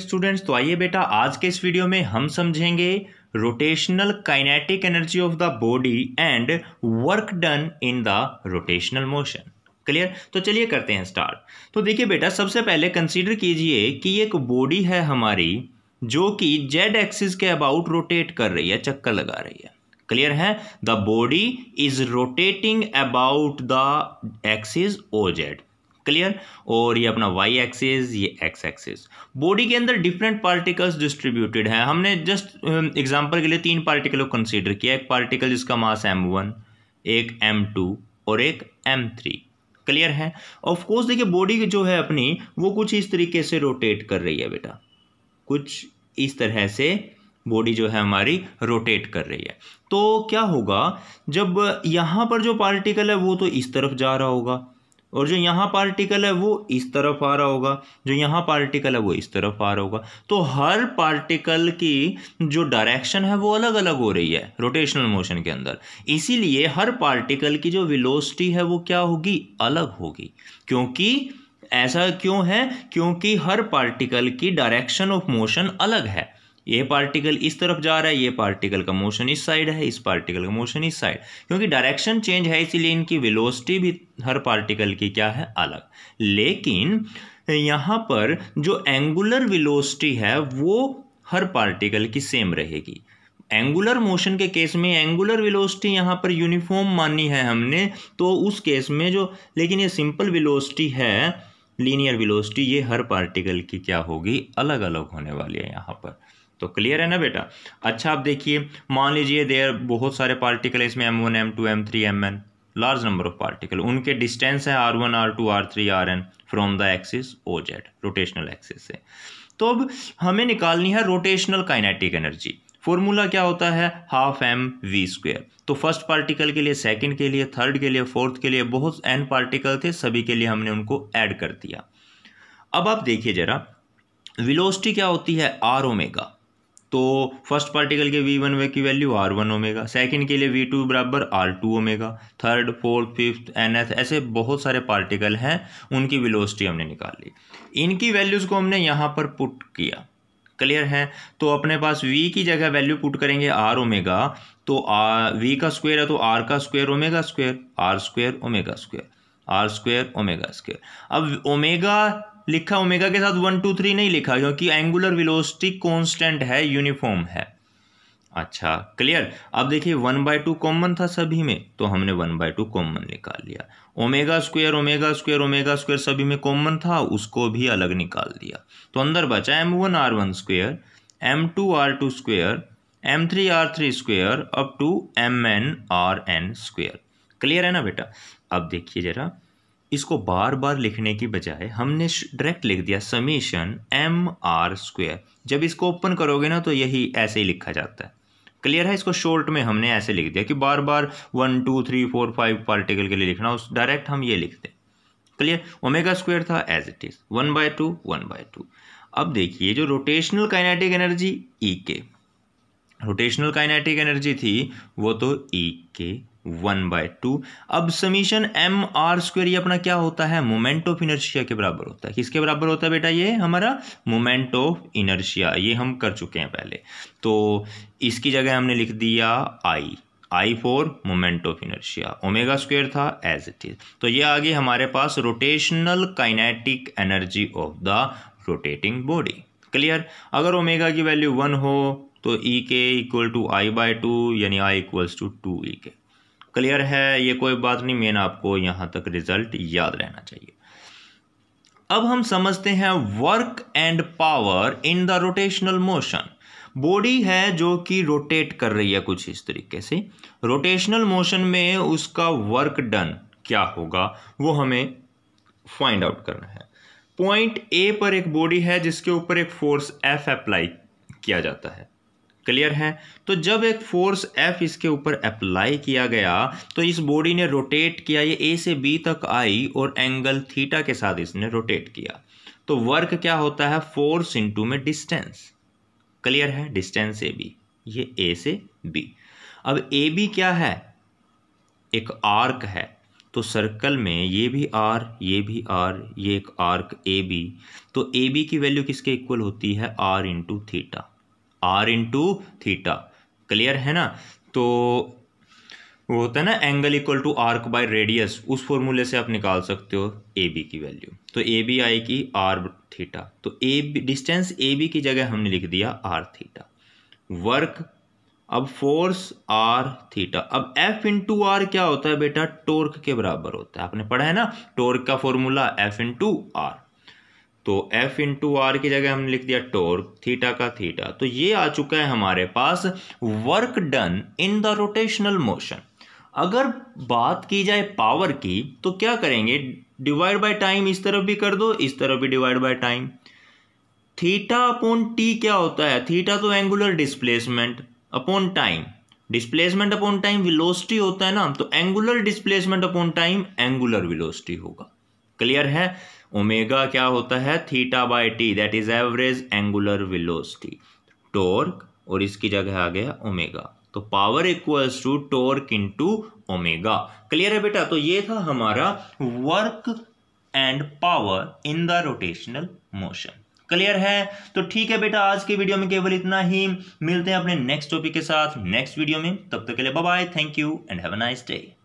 students तो आइए बेटा आज के इस वीडियो में हम समझेंगे rotational kinetic energy of the body and work done in the rotational motion clear तो चलिए करते हैं स्टार्ट तो देखिए बेटा सबसे पहले कंसीडर कीजिए कि एक बॉडी है हमारी जो कि जेड एक्सिस के अबाउट रोटेट कर रही है चक्कर लगा रही है क्लियर है the body is rotating about the axis O Z clear और ये अपना वाई एक्सेस ये एक्स एक्सिस बॉडी के अंदर डिफरेंट पार्टिकल्स डिस्ट्रीब्यूटेड हैं हमने जस्ट एग्जांपल um, के लिए तीन पार्टिकल को कंसीडर किया एक पार्टिकल जिसका मास एम वन एक एम टू और एक एम थ्री क्लियर है ऑफ कोर्स देखिए बॉडी जो है अपनी वो कुछ इस तरीके से रोटेट कर रही है बेटा कुछ इस तरह से बॉडी जो है हमारी रोटेट कर रही है तो क्या होगा जब यहाँ पर जो पार्टिकल है वो तो इस तरफ जा रहा होगा और जो यहाँ पार्टिकल है वो इस तरफ आ रहा होगा जो यहाँ पार्टिकल है वो इस तरफ आ रहा होगा तो हर पार्टिकल की जो डायरेक्शन है वो अलग अलग हो रही है रोटेशनल मोशन के अंदर इसीलिए हर पार्टिकल की जो विलोसिटी है वो क्या होगी अलग होगी क्योंकि ऐसा क्यों है क्योंकि हर पार्टिकल की डायरेक्शन ऑफ मोशन अलग है ये पार्टिकल इस तरफ जा रहा है ये पार्टिकल का मोशन इस साइड है इस पार्टिकल का मोशन इस साइड क्योंकि डायरेक्शन चेंज है इसीलिए इनकी वेलोसिटी भी हर पार्टिकल की क्या है अलग लेकिन यहाँ पर जो एंगुलर वेलोसिटी है वो हर पार्टिकल की सेम रहेगी एंगुलर मोशन के केस में एंगुलर वेलोसिटी यहाँ पर यूनिफॉर्म मानी है हमने तो उस केस में जो लेकिन ये सिंपल वेलोसिटी है लीनियर वेलोसिटी ये हर पार्टिकल की क्या होगी अलग अलग होने वाली है यहाँ पर तो क्लियर है ना बेटा अच्छा आप देखिए मान लीजिए देर बहुत सारे पार्टिकल इसमें M one M two M three M N large number of particle उनके डिस्टेंस है R one R two R three R N from the axis O Z rotational axis से तो अब हमें निकालनी है रोटेशनल काइनेटिक एनर्जी फॉर्मूला क्या होता है हाफ एम वी स्क्वेयर तो फर्स्ट पार्टिकल के लिए सेकंड के लिए थर्ड के लिए फोर्थ के लिए बहुत एन पार्टिकल थे सभी के लिए हमने उनको ऐड कर दिया अब आप देखिए जरा विलोस्टी क्या होती है आर ओमेगा तो फर्स्ट पार्टिकल के वी वन की value R one omega second के लिए वी टू बराबर R two omega third fourth fifth nth ऐसे बहुत सारे पार्टिकल हैं उनकी विलोसिटी हमने निकाल ली इनकी वैल्यूज़ को हमने यहाँ पर पुट किया क्लियर है तो अपने पास v की जगह वैल्यू पुट करेंगे आर ओमेगा तो आर वी का स्क्वायर है तो आर का square omega square R square omega square R square omega square अब ओमेगा लिखा ओमेगा के साथ वन टू थ्री नहीं लिखा क्योंकि एंगुलर विलोस्टिक कॉन्स्टेंट है यूनिफॉर्म है अच्छा क्लियर अब देखिए वन बाय टू कॉमन था सभी में तो हमने वन बाय टू कॉमन निकाल लिया omega square omega square omega square सभी में कॉमन था उसको भी अलग निकाल दिया तो अंदर बचा M one R one square M two R two square M three R three square up to M N R N square clear है ना बेटा अब देखिए जरा इसको बार बार लिखने की बजाय हमने डायरेक्ट लिख दिया समीशन एम आर स्क्वेयर जब इसको ओपन करोगे ना तो यही ऐसे ही लिखा जाता है क्लियर है इसको शॉर्ट में हमने ऐसे लिख दिया कि बार बार one two three four five particle के लिए लिखना उस डायरेक्ट हम ये लिख दें क्लियर ओमेगा स्क्वेयर था as it is one by two one by two अब देखिए जो रोटेशनल काइनेटिक एनर्जी ई के रोटेशनल काइनेटिक एनर्जी थी वो तो ई e के वन बाय टू अब समीशन एम आर स्क्वेयर ये अपना क्या होता है मोमेंट ऑफ इनर्शिया के बराबर होता है किसके बराबर होता है बेटा ये हमारा मोमेंट ऑफ इनर्शिया ये हम कर चुके हैं पहले तो इसकी जगह हमने लिख दिया I I for moment of inertia omega square था एज इट इज तो ये आगे हमारे पास rotational kinetic energy of the rotating body clear अगर ओमेगा की वैल्यू वन हो तो ई के equal to I by two यानी I equals to two E के क्लियर है ये कोई बात नहीं मेन आपको यहां तक रिजल्ट याद रहना चाहिए अब हम समझते हैं work and power in the rotational motion body है जो कि रोटेट कर रही है कुछ इस तरीके से रोटेशनल मोशन में उसका वर्क डन क्या होगा वो हमें फाइंड आउट करना है पॉइंट ए पर एक बॉडी है जिसके ऊपर एक फोर्स एफ अप्लाई किया जाता है क्लियर है तो जब एक फोर्स एफ इसके ऊपर अप्लाई किया गया तो इस बॉडी ने रोटेट किया ये ए से बी तक आई और एंगल थीटा के साथ इसने रोटेट किया तो वर्क क्या होता है फोर्स इंटू में डिस्टेंस क्लियर है डिस्टेंस ए बी ये ए से बी अब ए बी क्या है एक आर्क है तो सर्कल में ये भी आर ये भी आर ये एक आर्क ए बी तो ए बी की वैल्यू किसके इक्वल होती है R into theta R into theta clear है ना तो वो होता है ना angle equal to arc by radius उस फॉर्मूले से आप निकाल सकते हो ए बी की वैल्यू तो ए बी आई की आर थीटा तो A B distance A B की जगह हमने लिख दिया आर थीटा वर्क अब फोर्स आर थीटा अब एफ इंटू आर क्या होता है बेटा टोर्क के बराबर होता है आपने पढ़ा है ना टोर्क का फॉर्मूला एफ इंटू आर तो F इंटू आर की जगह हमने लिख दिया टोर्क थीटा का थीटा तो ये आ चुका है हमारे पास work done in the rotational motion अगर बात की जाए पावर की तो क्या करेंगे डिवाइड बाय टाइम इस तरफ भी कर दो इस तरफ भी divide by time theta upon T क्या होता है थीटा तो angular displacement upon time displacement upon time velocity होता है ना तो angular displacement upon time angular velocity होगा क्लियर है ओमेगा क्या होता है theta by T that is average angular velocity torque और इसकी जगह आ गया ओमेगा तो power equals to torque into omega clear है बेटा तो ये था हमारा work and power in the rotational motion clear है तो ठीक है बेटा आज के वीडियो में केवल इतना ही मिलते हैं अपने नेक्स्ट टॉपिक के साथ नेक्स्ट वीडियो में तब तक तो के लिए bye thank you and have a nice day